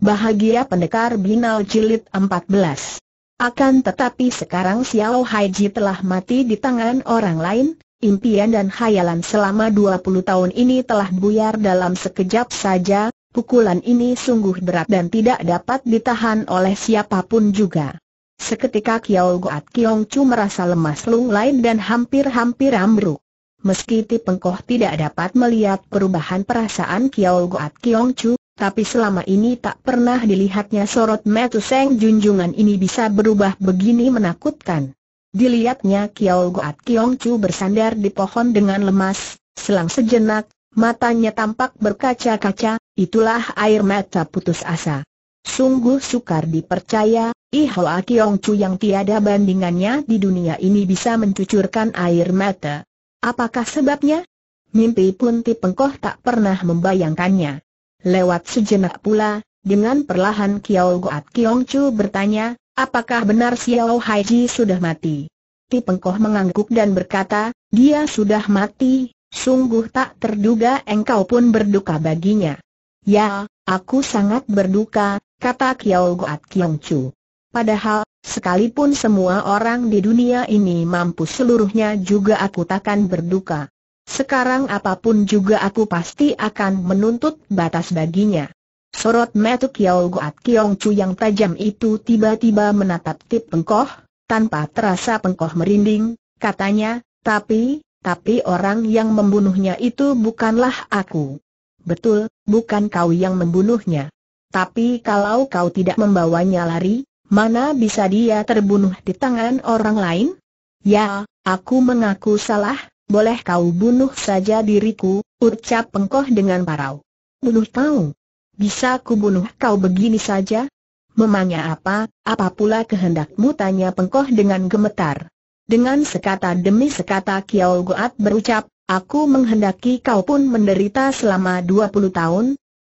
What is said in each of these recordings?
Bahagia Pendekar Binal Jilid 14 Akan tetapi sekarang Xiao Haiji telah mati di tangan orang lain, impian dan khayalan selama 20 tahun ini telah buyar dalam sekejap saja, pukulan ini sungguh berat dan tidak dapat ditahan oleh siapapun juga. Seketika Kiao Goat Kiong Chu merasa lemas lunglai dan hampir-hampir ambruk. Meski Ti Pengkoh tidak dapat melihat perubahan perasaan Kiao Goat Kiong Chu, tapi selama ini tak pernah dilihatnya sorot metu Seng junjungan ini bisa berubah begini menakutkan. Dilihatnya Kiao Goat Kiong Chu bersandar di pohon dengan lemas, selang sejenak, matanya tampak berkaca-kaca, itulah air mata putus asa. Sungguh sukar dipercaya, A Kiong Chu yang tiada bandingannya di dunia ini bisa mencucurkan air mata. Apakah sebabnya? Mimpi pun Pengkoh tak pernah membayangkannya. Lewat sejenak pula, dengan perlahan Kiao Goat Kiong Chu bertanya, apakah benar Xiao Haiji sudah mati? Ti Pengkoh mengangguk dan berkata, dia sudah mati, sungguh tak terduga engkau pun berduka baginya. Ya, aku sangat berduka, kata Kiao Goat Kiong Chu. Padahal, sekalipun semua orang di dunia ini mampu seluruhnya juga aku takkan berduka. Sekarang apapun juga aku pasti akan menuntut batas baginya. Sorot metu Kiao Goat Kiong Chu yang tajam itu tiba-tiba menatap tip pengkoh, tanpa terasa pengkoh merinding, katanya, tapi, tapi orang yang membunuhnya itu bukanlah aku. Betul, bukan kau yang membunuhnya. Tapi kalau kau tidak membawanya lari, mana bisa dia terbunuh di tangan orang lain? Ya, aku mengaku salah, boleh kau bunuh saja diriku, ucap pengkoh dengan parau. Bunuh tahu? Bisa ku bunuh kau begini saja? Memangnya apa, apa pula kehendakmu tanya pengkoh dengan gemetar. Dengan sekata demi sekata Kiau Goat berucap, aku menghendaki kau pun menderita selama 20 tahun.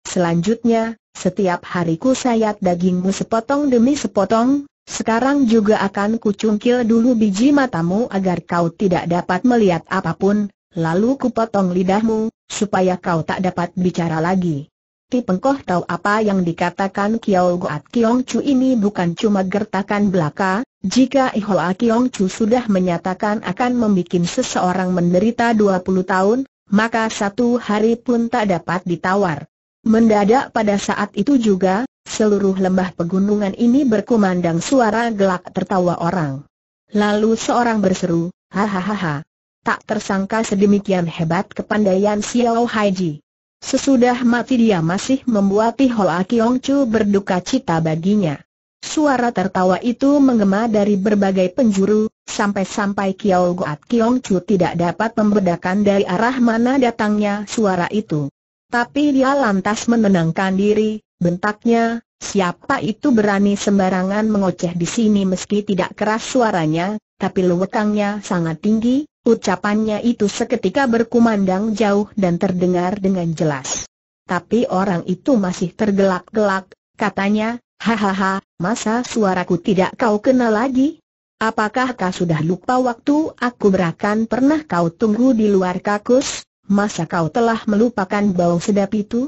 Selanjutnya, setiap hariku sayat dagingmu sepotong demi sepotong, sekarang juga akan kucungkil dulu biji matamu agar kau tidak dapat melihat apapun, lalu kupotong lidahmu, supaya kau tak dapat bicara lagi. Ti Pengkoh tahu apa yang dikatakan Kiao Goat Kiong Chu ini bukan cuma gertakan belaka, jika Ihoa Kiong Chu sudah menyatakan akan membuat seseorang menderita 20 tahun, maka satu hari pun tak dapat ditawar. Mendadak pada saat itu juga, Seluruh lembah pegunungan ini berkumandang suara gelak tertawa orang. Lalu seorang berseru, hahaha. Tak tersangka sedemikian hebat kepandaian Xiao Haiji. Sesudah mati dia masih membuat Hoa Kiong Chu berduka cita baginya. Suara tertawa itu menggema dari berbagai penjuru, sampai-sampai Kiao Goat Kiong Chu tidak dapat membedakan dari arah mana datangnya suara itu. Tapi dia lantas menenangkan diri, Bentaknya, siapa itu berani sembarangan mengoceh di sini meski tidak keras suaranya, tapi lewekangnya sangat tinggi, ucapannya itu seketika berkumandang jauh dan terdengar dengan jelas. Tapi orang itu masih tergelak-gelak, katanya, hahaha, masa suaraku tidak kau kenal lagi? Apakah kau sudah lupa waktu aku berakan pernah kau tunggu di luar kakus? Masa kau telah melupakan bau sedap itu?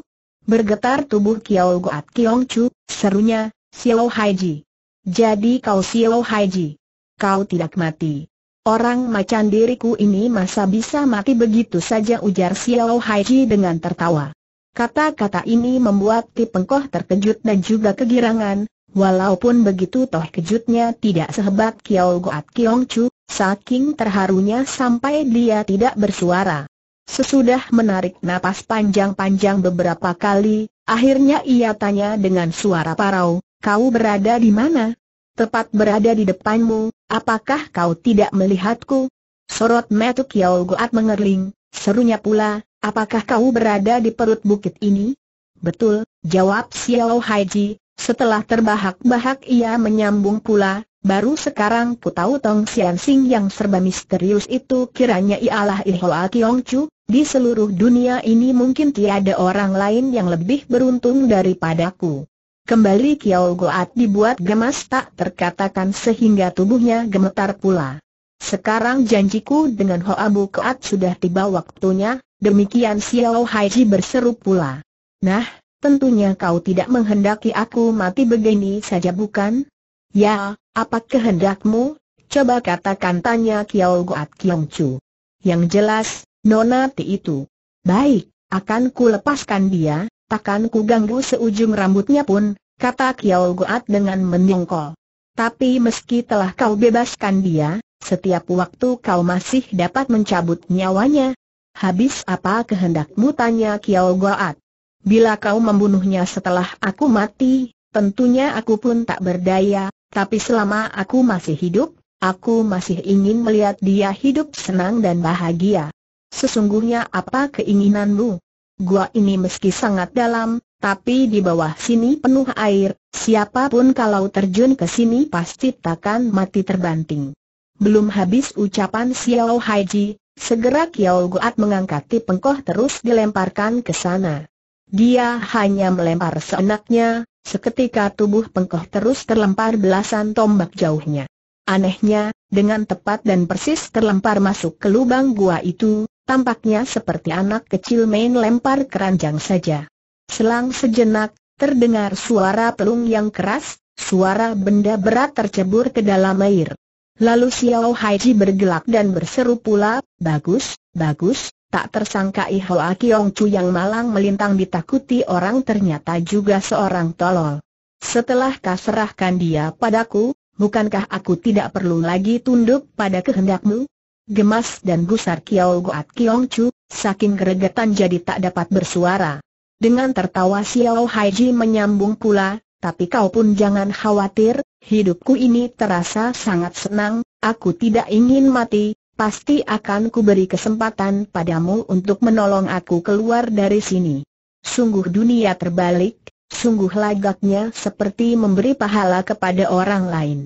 Bergetar tubuh Kiao Goat Kiong Chu, serunya, Xiao Haiji. Jadi kau Xiao Haiji. Kau tidak mati. Orang macan diriku ini masa bisa mati begitu saja ujar Xiao Haiji dengan tertawa. Kata-kata ini membuat Ti Pengkoh terkejut dan juga kegirangan, walaupun begitu toh kejutnya tidak sehebat Kiao Goat Kiong Chu, saking terharunya sampai dia tidak bersuara. Sesudah menarik napas panjang-panjang beberapa kali, akhirnya ia tanya dengan suara parau, kau berada di mana? Tepat berada di depanmu, apakah kau tidak melihatku? Sorot mata Kiao Goat mengerling, serunya pula, apakah kau berada di perut bukit ini? Betul, jawab Xiao Haiji, setelah terbahak-bahak ia menyambung pula, Baru sekarang ku tahu Tong Sian Sing yang serba misterius itu kiranya ialah Ihoa Kiong Chu, di seluruh dunia ini mungkin tiada orang lain yang lebih beruntung daripadaku. Kembali Kiao Goat dibuat gemas tak terkatakan sehingga tubuhnya gemetar pula. Sekarang janjiku dengan Hoa Bu sudah tiba waktunya, demikian Xiao Haiji berseru pula. Nah, tentunya kau tidak menghendaki aku mati begini saja bukan? Ya, apa kehendakmu? Coba katakan tanya Kiao Goat Kiong Chu. Yang jelas, Nona Ti itu. Baik, akan ku lepaskan dia, takkan ku ganggu seujung rambutnya pun, kata Kiao Goat dengan menyongkol. Tapi meski telah kau bebaskan dia, setiap waktu kau masih dapat mencabut nyawanya. Habis apa kehendakmu tanya Kiao Goat. Bila kau membunuhnya setelah aku mati, tentunya aku pun tak berdaya, tapi selama aku masih hidup, aku masih ingin melihat dia hidup senang dan bahagia. Sesungguhnya apa keinginanmu? Gua ini meski sangat dalam, tapi di bawah sini penuh air, siapapun kalau terjun ke sini pasti takkan mati terbanting. Belum habis ucapan Xiao Haiji, segera Xiao Guat mengangkat tipengkoh terus dilemparkan ke sana. Dia hanya melempar seenaknya, Seketika tubuh pengkoh terus terlempar belasan tombak jauhnya. Anehnya, dengan tepat dan persis terlempar masuk ke lubang gua itu, tampaknya seperti anak kecil main lempar keranjang saja. Selang sejenak, terdengar suara pelung yang keras, suara benda berat tercebur ke dalam air. Lalu Xiao Haiji bergelak dan berseru pula, bagus, bagus, Tak tersangka Hoa Kiong Chu yang malang melintang ditakuti orang ternyata juga seorang tolol. Setelah kau serahkan dia padaku, bukankah aku tidak perlu lagi tunduk pada kehendakmu? Gemas dan gusar Kiao Goat Kiong Chu, saking keregetan jadi tak dapat bersuara. Dengan tertawa Xiao Haiji menyambung pula, tapi kau pun jangan khawatir, hidupku ini terasa sangat senang, aku tidak ingin mati, Pasti akan kuberi kesempatan padamu untuk menolong aku keluar dari sini. Sungguh dunia terbalik, sungguh lagaknya seperti memberi pahala kepada orang lain.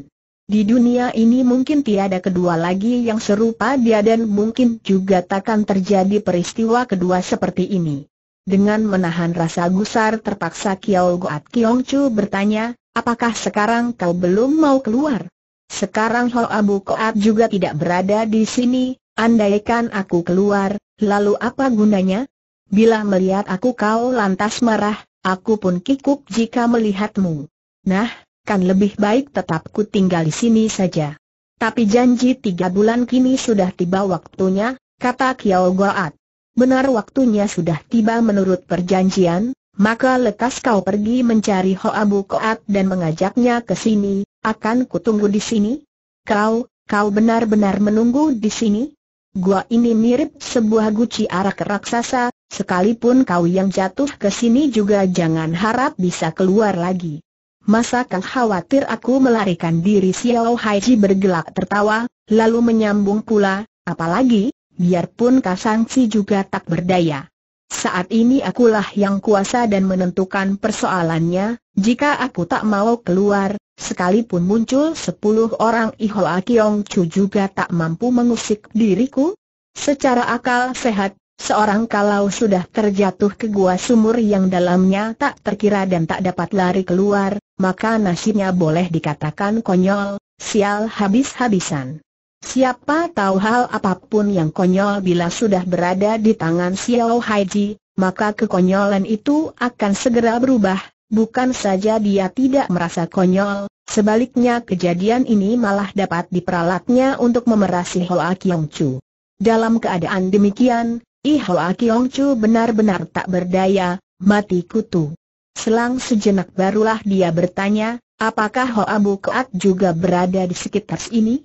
Di dunia ini mungkin tiada kedua lagi yang serupa dia dan mungkin juga takkan terjadi peristiwa kedua seperti ini. Dengan menahan rasa gusar terpaksa Kiao Goat Kiong Chu bertanya, apakah sekarang kau belum mau keluar? Sekarang Ho Abu Koat juga tidak berada di sini, andaikan aku keluar, lalu apa gunanya? Bila melihat aku kau lantas marah, aku pun kikuk jika melihatmu. Nah, kan lebih baik tetap ku tinggal di sini saja. Tapi janji tiga bulan kini sudah tiba waktunya, kata Kiao Goat. Benar waktunya sudah tiba menurut perjanjian, maka lekas kau pergi mencari Abu Koat dan mengajaknya ke sini, akan kutunggu di sini? Kau, kau benar-benar menunggu di sini? Gua ini mirip sebuah guci arak raksasa, sekalipun kau yang jatuh ke sini juga jangan harap bisa keluar lagi. Masa kau khawatir aku melarikan diri Xiao Haiji bergelak tertawa, lalu menyambung pula, apalagi, biarpun Kasangsi juga tak berdaya. Saat ini akulah yang kuasa dan menentukan persoalannya, jika aku tak mau keluar, sekalipun muncul sepuluh orang Ihoa Kiong Chu juga tak mampu mengusik diriku. Secara akal sehat, seorang kalau sudah terjatuh ke gua sumur yang dalamnya tak terkira dan tak dapat lari keluar, maka nasibnya boleh dikatakan konyol, sial habis-habisan. Siapa tahu hal apapun yang konyol bila sudah berada di tangan Xiao Haiji, maka kekonyolan itu akan segera berubah, bukan saja dia tidak merasa konyol, sebaliknya kejadian ini malah dapat diperalatnya untuk memerasi Hoa Kiong Chu. Dalam keadaan demikian, I Hoa Kiong Chu benar-benar tak berdaya, mati kutu. Selang sejenak barulah dia bertanya, apakah Hoa Keat juga berada di sekitar sini?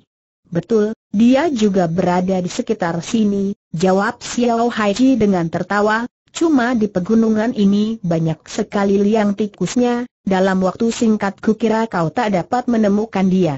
Betul, dia juga berada di sekitar sini, jawab Xiao Haiji dengan tertawa, cuma di pegunungan ini banyak sekali liang tikusnya, dalam waktu singkat kukira kau tak dapat menemukan dia.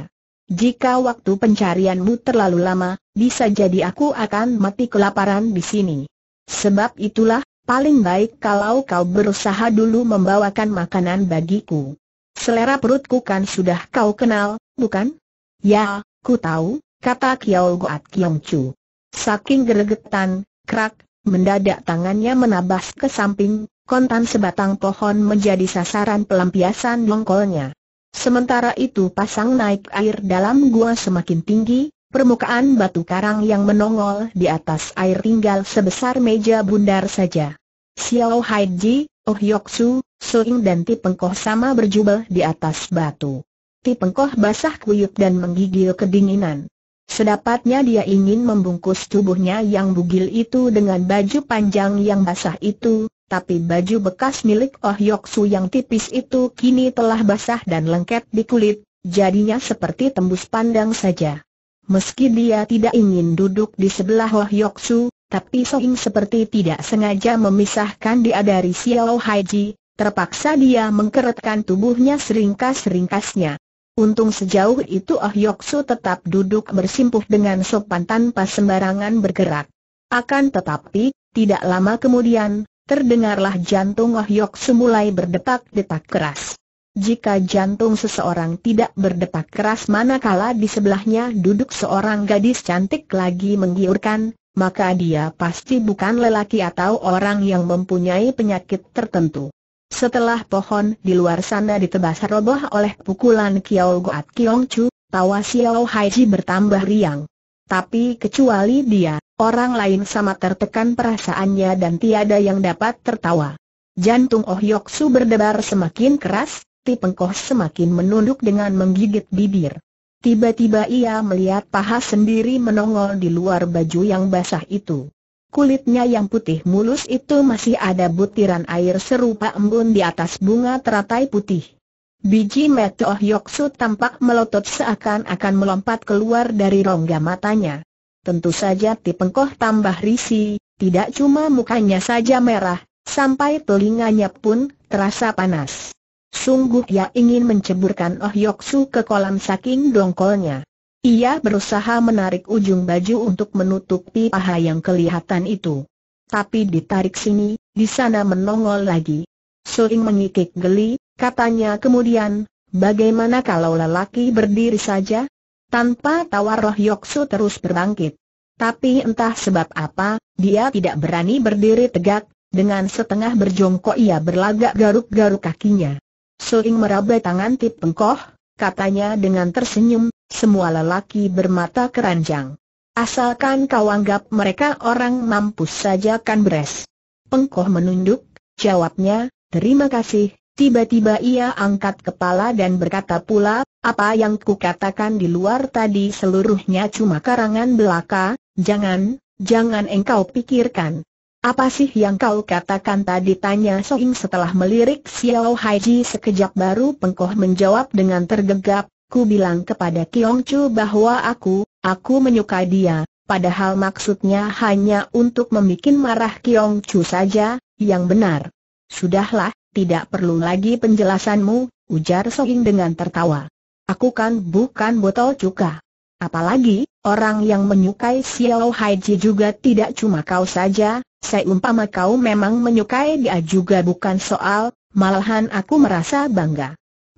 Jika waktu pencarianmu terlalu lama, bisa jadi aku akan mati kelaparan di sini. Sebab itulah, paling baik kalau kau berusaha dulu membawakan makanan bagiku. Selera perutku kan sudah kau kenal, bukan? Ya, Ku tahu, kata Kiao Goat Kiong Chu. Saking geregetan, krak, mendadak tangannya menabas ke samping, kontan sebatang pohon menjadi sasaran pelampiasan longkolnya. Sementara itu pasang naik air dalam gua semakin tinggi, permukaan batu karang yang menongol di atas air tinggal sebesar meja bundar saja. Xiao Haiji, Oh Yoksu, Su, Soing dan Ti Pengkoh sama berjubel di atas batu pengkoh basah kuyup dan menggigil kedinginan. Sedapatnya dia ingin membungkus tubuhnya yang bugil itu dengan baju panjang yang basah itu, tapi baju bekas milik Oh Su yang tipis itu kini telah basah dan lengket di kulit, jadinya seperti tembus pandang saja. Meski dia tidak ingin duduk di sebelah Oh Su, tapi Soing seperti tidak sengaja memisahkan dia dari Xiao Haiji, terpaksa dia mengkeretkan tubuhnya seringkas-seringkasnya. Untung sejauh itu Ah Yoksu tetap duduk bersimpuh dengan sopan tanpa sembarangan bergerak. Akan tetapi, tidak lama kemudian, terdengarlah jantung Ah Yoksu mulai berdetak-detak keras. Jika jantung seseorang tidak berdetak keras manakala di sebelahnya duduk seorang gadis cantik lagi menggiurkan, maka dia pasti bukan lelaki atau orang yang mempunyai penyakit tertentu. Setelah pohon di luar sana ditebas roboh oleh pukulan Kiao Goat Kiong Chu, tawa Xiao Haiji bertambah riang. Tapi kecuali dia, orang lain sama tertekan perasaannya dan tiada yang dapat tertawa. Jantung Oh Su berdebar semakin keras, Tipengkoh semakin menunduk dengan menggigit bibir. Tiba-tiba ia melihat paha sendiri menongol di luar baju yang basah itu. Kulitnya yang putih mulus itu masih ada butiran air serupa embun di atas bunga teratai putih. Biji Metoh Yoksu tampak melotot seakan-akan melompat keluar dari rongga matanya. Tentu saja Tipengkoh tambah risi, tidak cuma mukanya saja merah, sampai telinganya pun terasa panas. Sungguh ia ingin menceburkan Oh Yoksu ke kolam saking dongkolnya. Ia berusaha menarik ujung baju untuk menutupi paha yang kelihatan itu. Tapi ditarik sini, di sana menongol lagi. Suling mengikik geli, katanya kemudian, bagaimana kalau lelaki berdiri saja? Tanpa tawar roh Yoksu terus berbangkit. Tapi entah sebab apa, dia tidak berani berdiri tegak, dengan setengah berjongkok ia berlagak garuk-garuk kakinya. Suling meraba tangan tip pengkoh, katanya dengan tersenyum, semua lelaki bermata keranjang. Asalkan kau anggap mereka orang mampus saja kan beres. Pengkoh menunduk, jawabnya, terima kasih. Tiba-tiba ia angkat kepala dan berkata pula, apa yang katakan di luar tadi seluruhnya cuma karangan belaka, jangan, jangan engkau pikirkan. Apa sih yang kau katakan tadi tanya Sohing setelah melirik Xiao Haiji sekejap baru pengkoh menjawab dengan tergegap, Ku bilang kepada Kiong Chu bahwa aku, aku menyukai dia, padahal maksudnya hanya untuk membuat marah Kiong Chu saja, yang benar. Sudahlah, tidak perlu lagi penjelasanmu, ujar Ying dengan tertawa. Aku kan bukan botol cuka. Apalagi, orang yang menyukai Xiao Ji juga tidak cuma kau saja, seumpama kau memang menyukai dia juga bukan soal, malahan aku merasa bangga.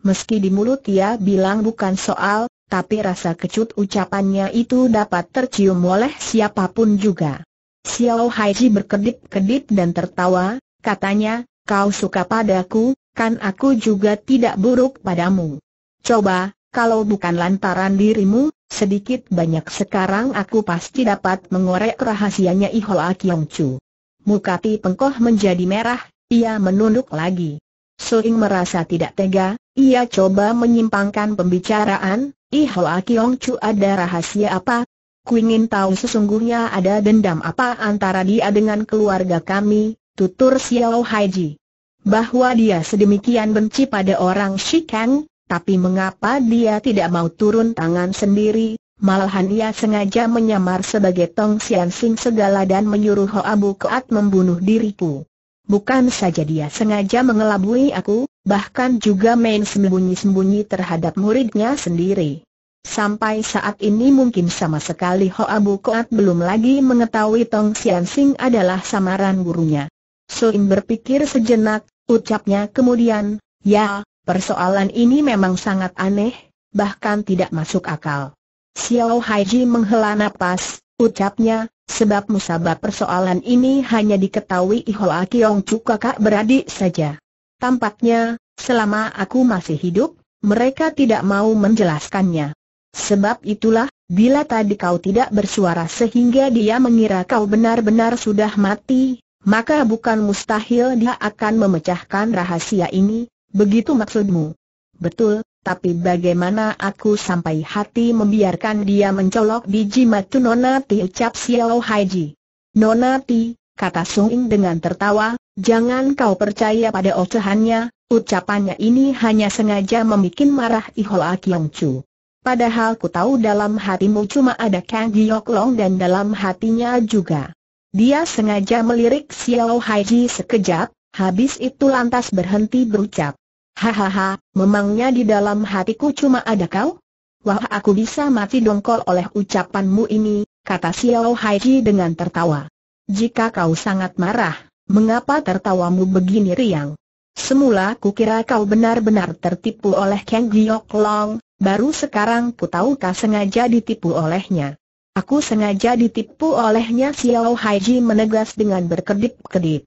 Meski di mulut ia bilang bukan soal, tapi rasa kecut ucapannya itu dapat tercium oleh siapapun juga. Xiao Haiji berkedip-kedip dan tertawa, katanya, kau suka padaku, kan aku juga tidak buruk padamu. Coba, kalau bukan lantaran dirimu, sedikit banyak sekarang aku pasti dapat mengorek rahasianya Ihoa Kyong Chu. Mukati Pengkoh menjadi merah, ia menunduk lagi. Soing merasa tidak tega, ia coba menyimpangkan pembicaraan, Ihoa Kiong Chu ada rahasia apa? Ku ingin tahu sesungguhnya ada dendam apa antara dia dengan keluarga kami, tutur Xiao Haiji. Bahwa dia sedemikian benci pada orang Kang, tapi mengapa dia tidak mau turun tangan sendiri, malahan ia sengaja menyamar sebagai Tong Xian Sing segala dan menyuruh Hoa Bu Keat membunuh diriku. Bukan saja dia sengaja mengelabui aku, bahkan juga main sembunyi-sembunyi terhadap muridnya sendiri. Sampai saat ini mungkin sama sekali Hoa Abu Koat belum lagi mengetahui Tong Sian Sing adalah samaran gurunya. Soin berpikir sejenak, ucapnya kemudian, ya, persoalan ini memang sangat aneh, bahkan tidak masuk akal. Xiao Haiji menghela napas, ucapnya, Sebab musabab persoalan ini hanya diketahui Hoa Kiong Chu kakak beradik saja. Tampaknya, selama aku masih hidup, mereka tidak mau menjelaskannya. Sebab itulah, bila tadi kau tidak bersuara sehingga dia mengira kau benar-benar sudah mati, maka bukan mustahil dia akan memecahkan rahasia ini, begitu maksudmu. Betul, tapi bagaimana aku sampai hati membiarkan dia mencolok biji matu Nona Ti ucap Xiao Haiji. Nona Ti, kata Sung ing dengan tertawa, jangan kau percaya pada ocehannya, ucapannya ini hanya sengaja membuat marah a Kiong Chu. Padahal ku tahu dalam hatimu cuma ada Kang Giok Long dan dalam hatinya juga. Dia sengaja melirik Xiao Haiji sekejap, habis itu lantas berhenti berucap. Hahaha, memangnya di dalam hatiku cuma ada kau? Wah aku bisa mati dongkol oleh ucapanmu ini, kata Xiao Haiji dengan tertawa. Jika kau sangat marah, mengapa tertawamu begini riang? Semula kukira kau benar-benar tertipu oleh Kang Giok Long, baru sekarang ku tahu kau sengaja ditipu olehnya. Aku sengaja ditipu olehnya Xiao Haiji menegas dengan berkedip-kedip.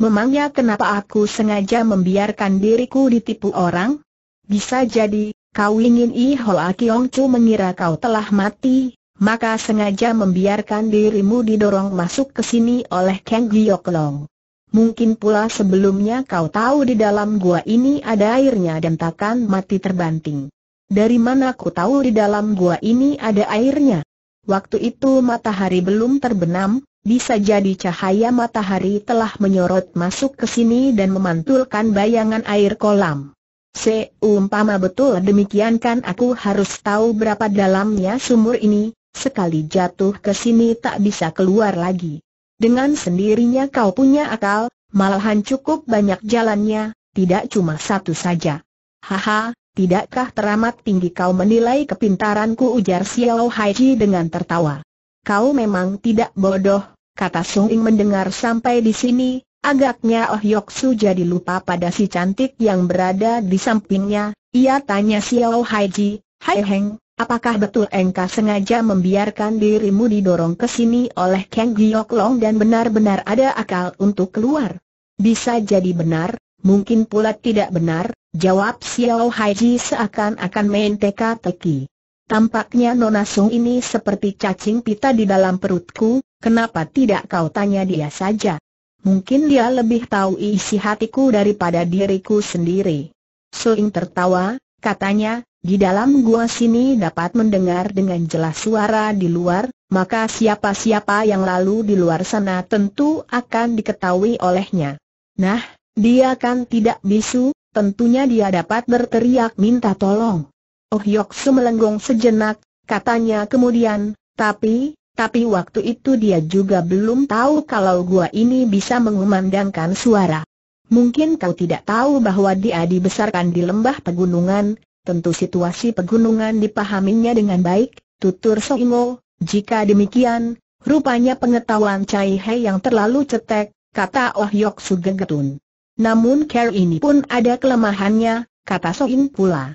Memangnya kenapa aku sengaja membiarkan diriku ditipu orang? Bisa jadi, kau ingin I Hoa Kiong Chu mengira kau telah mati, maka sengaja membiarkan dirimu didorong masuk ke sini oleh Kang Giok Long. Mungkin pula sebelumnya kau tahu di dalam gua ini ada airnya dan takkan mati terbanting. Dari mana aku tahu di dalam gua ini ada airnya? Waktu itu matahari belum terbenam, bisa jadi cahaya matahari telah menyorot masuk ke sini dan memantulkan bayangan air kolam. Seumpama betul demikian kan aku harus tahu berapa dalamnya sumur ini, sekali jatuh ke sini tak bisa keluar lagi. Dengan sendirinya kau punya akal, malahan cukup banyak jalannya, tidak cuma satu saja. Haha, tidakkah teramat tinggi kau menilai kepintaranku ujar Xiao Haiji dengan tertawa kau memang tidak bodoh, kata Sung Ing mendengar sampai di sini, agaknya Oh Yok Su jadi lupa pada si cantik yang berada di sampingnya, ia tanya Xiao Hai Ji, Hai Heng, apakah betul engkau sengaja membiarkan dirimu didorong ke sini oleh Kang Giok Long dan benar-benar ada akal untuk keluar? Bisa jadi benar, mungkin pula tidak benar, jawab Xiao Hai Ji seakan-akan main teka-teki. Tampaknya Nona Sung ini seperti cacing pita di dalam perutku, kenapa tidak kau tanya dia saja? Mungkin dia lebih tahu isi hatiku daripada diriku sendiri. Suing tertawa, katanya, di dalam gua sini dapat mendengar dengan jelas suara di luar, maka siapa-siapa yang lalu di luar sana tentu akan diketahui olehnya. Nah, dia kan tidak bisu, tentunya dia dapat berteriak minta tolong. Oh Su melenggong sejenak, katanya kemudian, tapi, tapi waktu itu dia juga belum tahu kalau gua ini bisa mengumandangkan suara. Mungkin kau tidak tahu bahwa dia dibesarkan di lembah pegunungan, tentu situasi pegunungan dipahaminya dengan baik, tutur Soingo, jika demikian, rupanya pengetahuan Cai Hei yang terlalu cetek, kata Oh Yok gegetun. Namun care ini pun ada kelemahannya, kata Soin pula.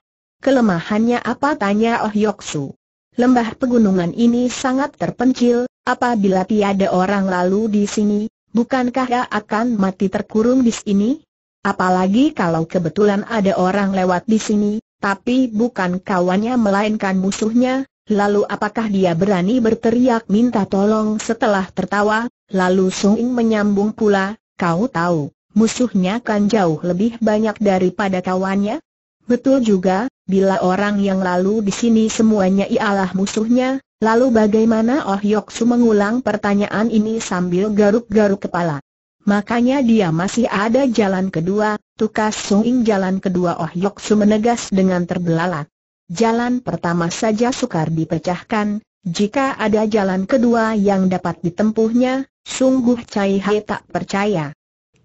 Kelemahannya apa tanya Oh Yoksu. Lembah pegunungan ini sangat terpencil, apabila tiada orang lalu di sini, bukankah dia akan mati terkurung di sini? Apalagi kalau kebetulan ada orang lewat di sini, tapi bukan kawannya melainkan musuhnya, lalu apakah dia berani berteriak minta tolong setelah tertawa, lalu Sung Ing menyambung pula, kau tahu, musuhnya kan jauh lebih banyak daripada kawannya? Betul juga, Bila orang yang lalu di sini semuanya ialah musuhnya, lalu bagaimana Oh Yoksu mengulang pertanyaan ini sambil garuk-garuk kepala? Makanya dia masih ada jalan kedua, tukas Sunging jalan kedua Oh Yoksu menegas dengan terbelalak. Jalan pertama saja sukar dipecahkan, jika ada jalan kedua yang dapat ditempuhnya, sungguh Cai Hai tak percaya.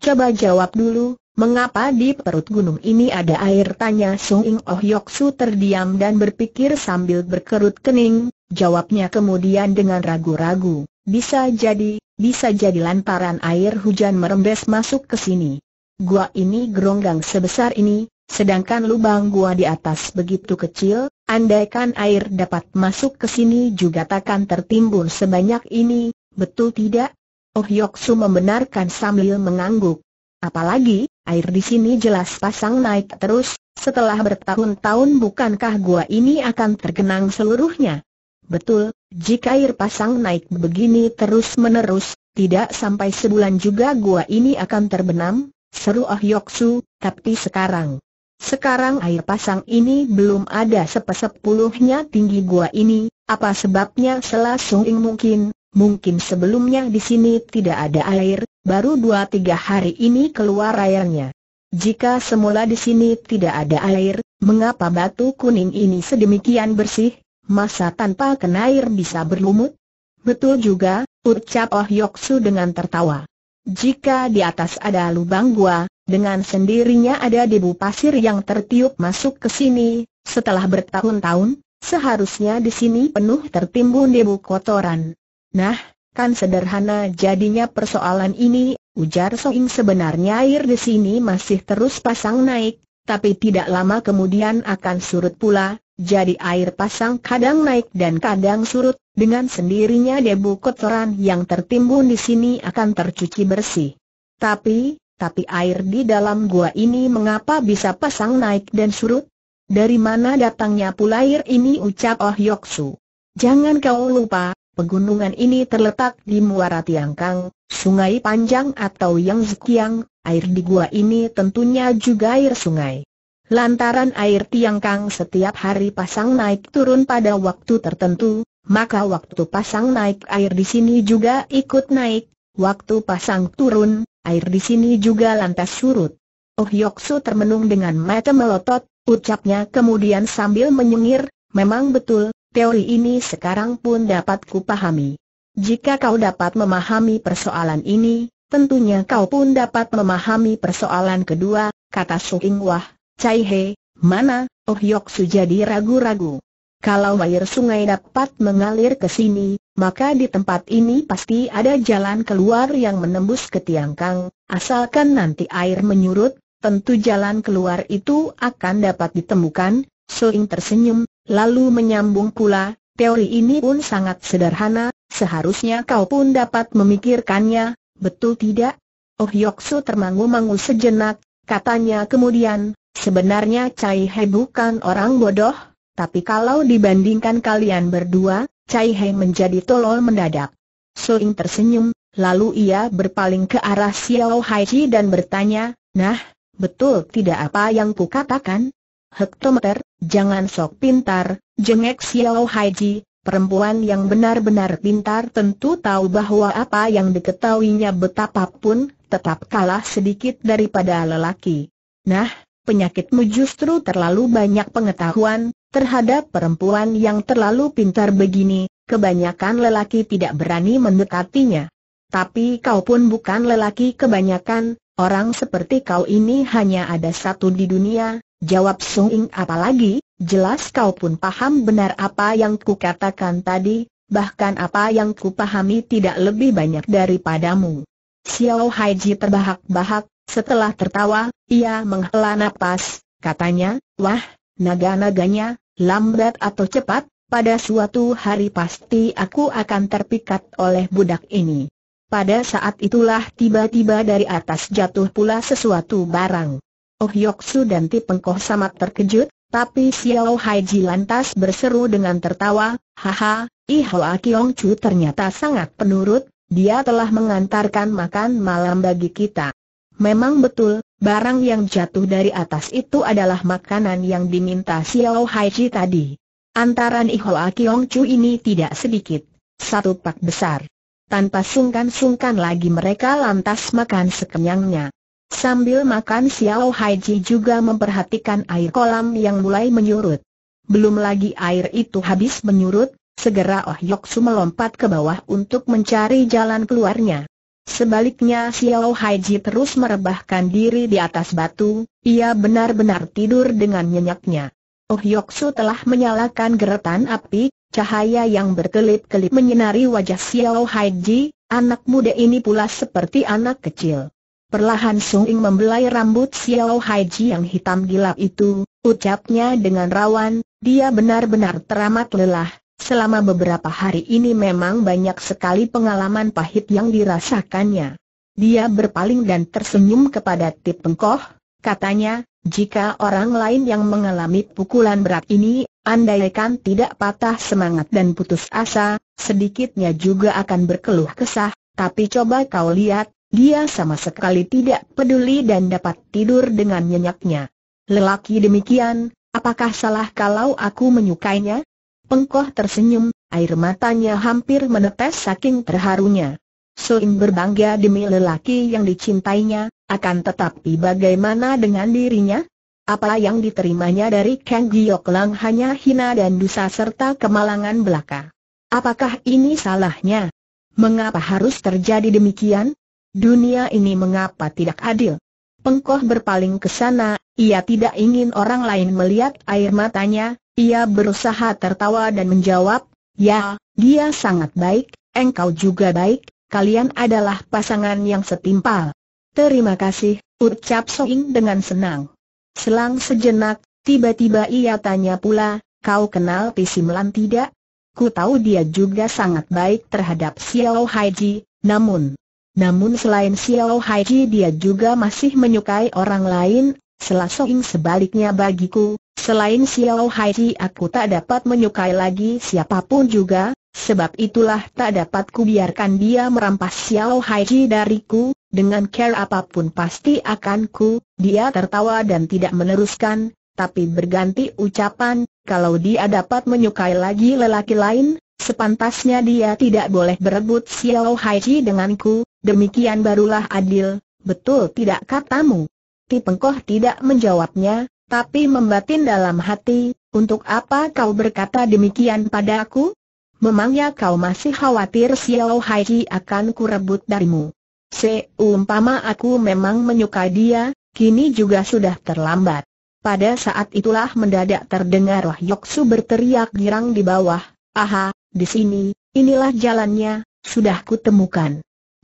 Coba jawab dulu, Mengapa di perut gunung ini ada air? Tanya Sung Ing Oh Su terdiam dan berpikir sambil berkerut kening, jawabnya kemudian dengan ragu-ragu, bisa jadi, bisa jadi lantaran air hujan merembes masuk ke sini. Gua ini geronggang sebesar ini, sedangkan lubang gua di atas begitu kecil, andaikan air dapat masuk ke sini juga takkan tertimbun sebanyak ini, betul tidak? Oh Su membenarkan sambil mengangguk. Apalagi, air di sini jelas pasang naik terus, setelah bertahun-tahun bukankah gua ini akan tergenang seluruhnya? Betul, jika air pasang naik begini terus-menerus, tidak sampai sebulan juga gua ini akan terbenam, seru Oh Yoksu, tapi sekarang... Sekarang air pasang ini belum ada sepesepuluhnya tinggi gua ini, apa sebabnya selasung mungkin, mungkin sebelumnya di sini tidak ada air, baru dua-tiga hari ini keluar airnya. Jika semula di sini tidak ada air, mengapa batu kuning ini sedemikian bersih? Masa tanpa kena air bisa berlumut? Betul juga, ucap Oh Yoksu dengan tertawa. Jika di atas ada lubang gua, dengan sendirinya ada debu pasir yang tertiup masuk ke sini, setelah bertahun-tahun, seharusnya di sini penuh tertimbun debu kotoran. Nah, Kan sederhana jadinya persoalan ini, ujar Soing sebenarnya air di sini masih terus pasang naik, tapi tidak lama kemudian akan surut pula, jadi air pasang kadang naik dan kadang surut, dengan sendirinya debu kotoran yang tertimbun di sini akan tercuci bersih. Tapi, tapi air di dalam gua ini mengapa bisa pasang naik dan surut? Dari mana datangnya pula air ini ucap Oh Yoksu. Jangan kau lupa, Pegunungan ini terletak di Muara Tiangkang, Sungai Panjang atau Yang Zekiang, air di gua ini tentunya juga air sungai. Lantaran air Tiangkang setiap hari pasang naik turun pada waktu tertentu, maka waktu pasang naik air di sini juga ikut naik, waktu pasang turun, air di sini juga lantas surut. Oh Yoksu termenung dengan mata melotot, ucapnya kemudian sambil menyengir, memang betul, teori ini sekarang pun dapat kupahami. Jika kau dapat memahami persoalan ini, tentunya kau pun dapat memahami persoalan kedua, kata Su Ing Wah, Cai He, mana, Oh Yok Su jadi ragu-ragu. Kalau air sungai dapat mengalir ke sini, maka di tempat ini pasti ada jalan keluar yang menembus ke Kang, asalkan nanti air menyurut, tentu jalan keluar itu akan dapat ditemukan, Ing tersenyum, Lalu menyambung pula, teori ini pun sangat sederhana, seharusnya kau pun dapat memikirkannya, betul tidak? Oh Yoksu termangu-mangu sejenak, katanya kemudian, sebenarnya Cai He bukan orang bodoh, tapi kalau dibandingkan kalian berdua, Cai He menjadi tolol mendadak. Soing tersenyum, lalu ia berpaling ke arah Xiao Haiji dan bertanya, Nah, betul tidak apa yang kukatakan? Hektometer, jangan sok pintar, jengek Xiao Haiji, perempuan yang benar-benar pintar tentu tahu bahwa apa yang diketahuinya betapapun, tetap kalah sedikit daripada lelaki. Nah, penyakitmu justru terlalu banyak pengetahuan, terhadap perempuan yang terlalu pintar begini, kebanyakan lelaki tidak berani mendekatinya. Tapi kau pun bukan lelaki kebanyakan, orang seperti kau ini hanya ada satu di dunia, Jawab Sung Ing apalagi, jelas kau pun paham benar apa yang ku katakan tadi, bahkan apa yang kupahami tidak lebih banyak daripadamu. Xiao Haiji terbahak-bahak, setelah tertawa, ia menghela napas, katanya, wah, naga-naganya, lambat atau cepat, pada suatu hari pasti aku akan terpikat oleh budak ini. Pada saat itulah tiba-tiba dari atas jatuh pula sesuatu barang. Oh Su dan Ti Pengkoh sama terkejut, tapi Xiao Haiji lantas berseru dengan tertawa, Haha, Ihoa Kiong Chu ternyata sangat penurut, dia telah mengantarkan makan malam bagi kita. Memang betul, barang yang jatuh dari atas itu adalah makanan yang diminta Xiao Haiji tadi. Antaran Ihoa Kiong Chu ini tidak sedikit, satu pak besar. Tanpa sungkan-sungkan lagi mereka lantas makan sekenyangnya. Sambil makan Xiao Haiji juga memperhatikan air kolam yang mulai menyurut. Belum lagi air itu habis menyurut, segera Oh Yoksu melompat ke bawah untuk mencari jalan keluarnya. Sebaliknya Xiao Haiji terus merebahkan diri di atas batu, ia benar-benar tidur dengan nyenyaknya. Oh Yoksu telah menyalakan geretan api, cahaya yang berkelip-kelip menyinari wajah Xiao Haiji, anak muda ini pula seperti anak kecil. Perlahan Sung Ing membelai rambut Xiao Haiji yang hitam gila itu, ucapnya dengan rawan, dia benar-benar teramat lelah. Selama beberapa hari ini memang banyak sekali pengalaman pahit yang dirasakannya. Dia berpaling dan tersenyum kepada Tip Pengkoh, katanya, jika orang lain yang mengalami pukulan berat ini, andaikan tidak patah semangat dan putus asa, sedikitnya juga akan berkeluh kesah, tapi coba kau lihat, dia sama sekali tidak peduli dan dapat tidur dengan nyenyaknya. Lelaki demikian, apakah salah kalau aku menyukainya? Pengkoh tersenyum, air matanya hampir menetes saking terharunya. Soin berbangga demi lelaki yang dicintainya, akan tetapi bagaimana dengan dirinya? Apa yang diterimanya dari Kang Giok Lang hanya hina dan dosa serta kemalangan belaka. Apakah ini salahnya? Mengapa harus terjadi demikian? Dunia ini mengapa tidak adil? Pengkoh berpaling ke sana, ia tidak ingin orang lain melihat air matanya, ia berusaha tertawa dan menjawab, Ya, dia sangat baik, engkau juga baik, kalian adalah pasangan yang setimpal. Terima kasih, ucap Soing dengan senang. Selang sejenak, tiba-tiba ia tanya pula, kau kenal Pisimlan tidak? Ku tahu dia juga sangat baik terhadap Xiao Haiji, namun, namun selain Xiao Haiji dia juga masih menyukai orang lain, Selasoing sebaliknya bagiku, selain Xiao Haiji aku tak dapat menyukai lagi siapapun juga, sebab itulah tak dapat kubiarkan dia merampas Xiao Haiji dariku, dengan care apapun pasti akan ku, dia tertawa dan tidak meneruskan, tapi berganti ucapan, kalau dia dapat menyukai lagi lelaki lain, sepantasnya dia tidak boleh berebut Xiao Haiji denganku, Demikian barulah adil, betul tidak katamu? Tipengkoh tidak menjawabnya, tapi membatin dalam hati, untuk apa kau berkata demikian padaku? Memangnya kau masih khawatir Xiao Haiji akan kurebut darimu? Seumpama aku memang menyukai dia, kini juga sudah terlambat. Pada saat itulah mendadak terdengar Wah Su berteriak girang di bawah, Aha, di sini, inilah jalannya, sudah kutemukan.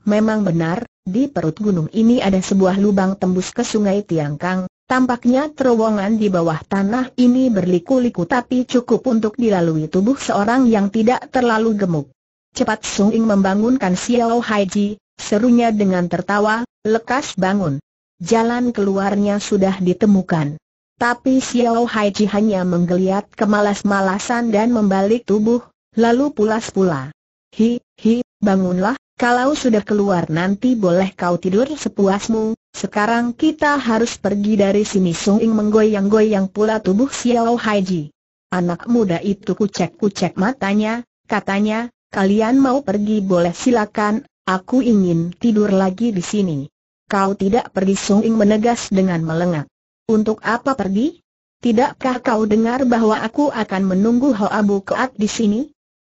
Memang benar, di perut gunung ini ada sebuah lubang tembus ke sungai Tiangkang, tampaknya terowongan di bawah tanah ini berliku-liku tapi cukup untuk dilalui tubuh seorang yang tidak terlalu gemuk. Cepat Sung Ing membangunkan Xiao Haiji, serunya dengan tertawa, lekas bangun. Jalan keluarnya sudah ditemukan. Tapi Xiao Haiji hanya menggeliat kemalas-malasan dan membalik tubuh, lalu pulas pula. Hi, hi, bangunlah, kalau sudah keluar nanti boleh kau tidur sepuasmu, sekarang kita harus pergi dari sini Sung Ing menggoyang-goyang pula tubuh Xiao Haiji. Anak muda itu kucek-kucek matanya, katanya, kalian mau pergi boleh silakan, aku ingin tidur lagi di sini. Kau tidak pergi Sung Ing menegas dengan melengak. Untuk apa pergi? Tidakkah kau dengar bahwa aku akan menunggu Hoa Bu Keat di sini?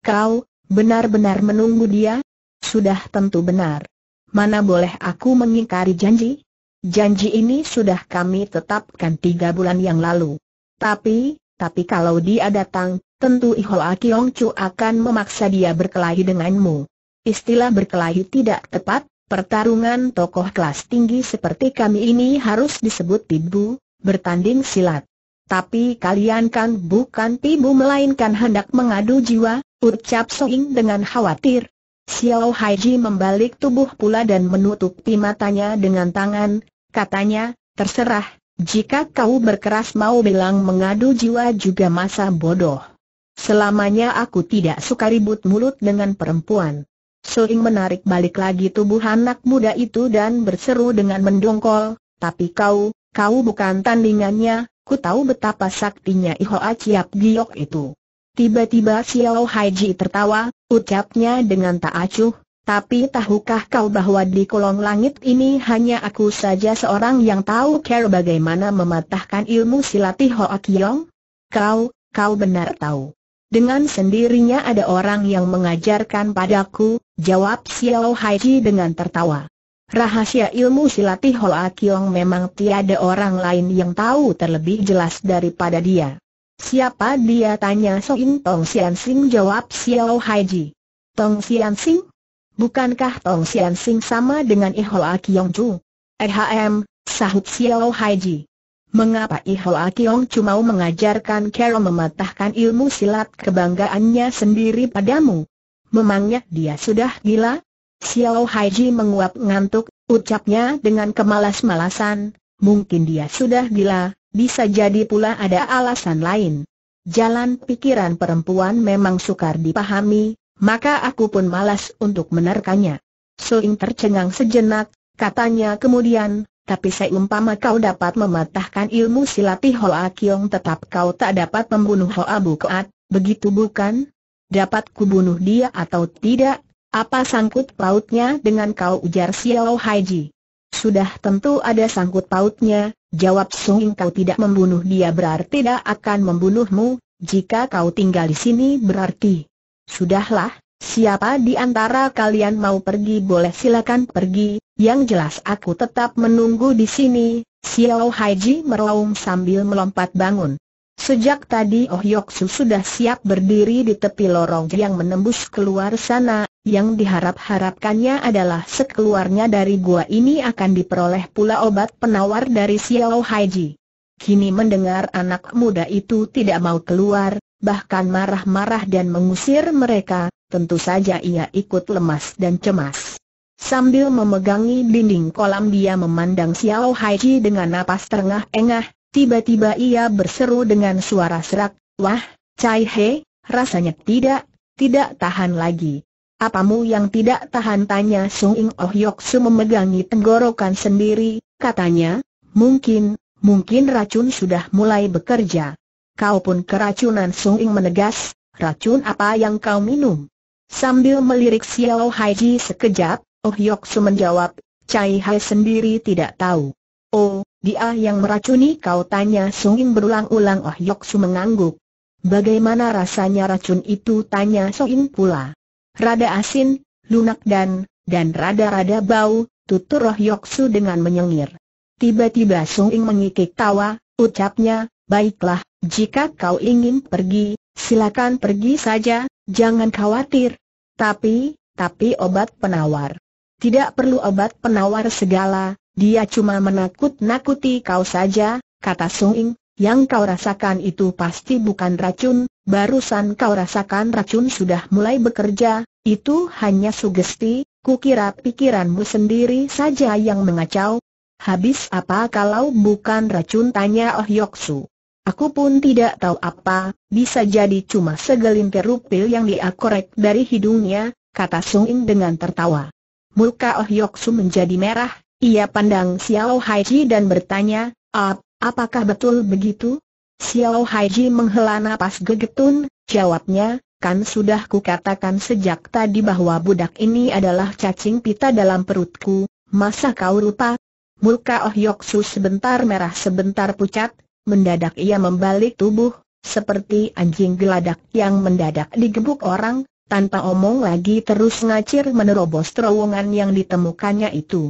Kau, benar-benar menunggu dia? Sudah tentu benar. Mana boleh aku mengingkari janji? Janji ini sudah kami tetapkan tiga bulan yang lalu. Tapi, tapi kalau dia datang, tentu Ihoa Kiong Chu akan memaksa dia berkelahi denganmu. Istilah berkelahi tidak tepat, pertarungan tokoh kelas tinggi seperti kami ini harus disebut tibu, bertanding silat. Tapi kalian kan bukan tibu melainkan hendak mengadu jiwa, ucap Soing dengan khawatir, Xiao Haiji membalik tubuh pula dan menutupi matanya dengan tangan, katanya, terserah, jika kau berkeras mau bilang mengadu jiwa juga masa bodoh. Selamanya aku tidak suka ribut mulut dengan perempuan. Suing menarik balik lagi tubuh anak muda itu dan berseru dengan mendongkol, tapi kau, kau bukan tandingannya, ku tahu betapa saktinya iho Chiap Giok itu. Tiba-tiba Xiao Haiji tertawa, ucapnya dengan tak acuh, tapi tahukah kau bahwa di kolong langit ini hanya aku saja seorang yang tahu cara bagaimana mematahkan ilmu silati Hoa Kiong? Kau, kau benar tahu. Dengan sendirinya ada orang yang mengajarkan padaku, jawab Xiao Haiji dengan tertawa. Rahasia ilmu silati Hoa Kiong memang tiada orang lain yang tahu terlebih jelas daripada dia. Siapa dia tanya Soin Tong Sian Sing jawab Xiao Haiji. Tong Sian Sing? Bukankah Tong Sian Sing sama dengan Ihol Kiong Chu? Ehm, sahut Xiao Haiji. Mengapa Ihol Kiong Chu mau mengajarkan Carol mematahkan ilmu silat kebanggaannya sendiri padamu? Memangnya dia sudah gila? Xiao Haiji menguap ngantuk, ucapnya dengan kemalas-malasan, mungkin dia sudah gila, bisa jadi pula ada alasan lain. Jalan pikiran perempuan memang sukar dipahami, maka aku pun malas untuk menerkannya. Soing tercengang sejenak, katanya kemudian, tapi seumpama kau dapat mematahkan ilmu silati Hoa Kiong tetap kau tak dapat membunuh Hoa Bukoat, begitu bukan? Dapat kubunuh dia atau tidak? Apa sangkut pautnya dengan kau ujar Xiao Haiji? Sudah tentu ada sangkut pautnya, Jawab Sung kau tidak membunuh dia berarti tidak akan membunuhmu, jika kau tinggal di sini berarti. Sudahlah, siapa di antara kalian mau pergi boleh silakan pergi, yang jelas aku tetap menunggu di sini, Xiao Haiji meraung sambil melompat bangun. Sejak tadi Oh Yoksu sudah siap berdiri di tepi lorong yang menembus keluar sana, yang diharap-harapkannya adalah sekeluarnya dari gua ini akan diperoleh pula obat penawar dari Xiao Haiji. Kini mendengar anak muda itu tidak mau keluar, bahkan marah-marah dan mengusir mereka, tentu saja ia ikut lemas dan cemas. Sambil memegangi dinding kolam dia memandang Xiao Haiji dengan napas terengah-engah, tiba-tiba ia berseru dengan suara serak, Wah, Cai He, rasanya tidak, tidak tahan lagi. Apamu yang tidak tahan tanya Sung Ing Oh Yok Su memegangi tenggorokan sendiri, katanya, mungkin, mungkin racun sudah mulai bekerja. Kau pun keracunan Sung Ing menegas, racun apa yang kau minum? Sambil melirik Xiao Hai Ji sekejap, Oh Yok Su menjawab, Cai Hai sendiri tidak tahu. Oh, dia yang meracuni kau tanya Sung Ing berulang-ulang Oh Yok Su mengangguk. Bagaimana rasanya racun itu tanya Sung Ing pula rada asin, lunak dan, dan rada-rada bau, tutur Roh Yoksu dengan menyengir. Tiba-tiba Sung Ing mengikik tawa, ucapnya, baiklah, jika kau ingin pergi, silakan pergi saja, jangan khawatir. Tapi, tapi obat penawar. Tidak perlu obat penawar segala, dia cuma menakut-nakuti kau saja, kata Sung Ing, yang kau rasakan itu pasti bukan racun, Barusan kau rasakan racun sudah mulai bekerja, itu hanya sugesti, kukira pikiranmu sendiri saja yang mengacau. Habis apa kalau bukan racun tanya Oh Yoksu. Aku pun tidak tahu apa, bisa jadi cuma segelintir rupil yang dia korek dari hidungnya, kata Sung In dengan tertawa. Muka Oh Yoksu menjadi merah, ia pandang Xiao Haiji dan bertanya, apakah betul begitu? Xiao Haiji menghela napas gegetun, jawabnya, kan sudah kukatakan sejak tadi bahwa budak ini adalah cacing pita dalam perutku, masa kau lupa? Muka Oh Su sebentar merah sebentar pucat, mendadak ia membalik tubuh, seperti anjing geladak yang mendadak digebuk orang, tanpa omong lagi terus ngacir menerobos terowongan yang ditemukannya itu.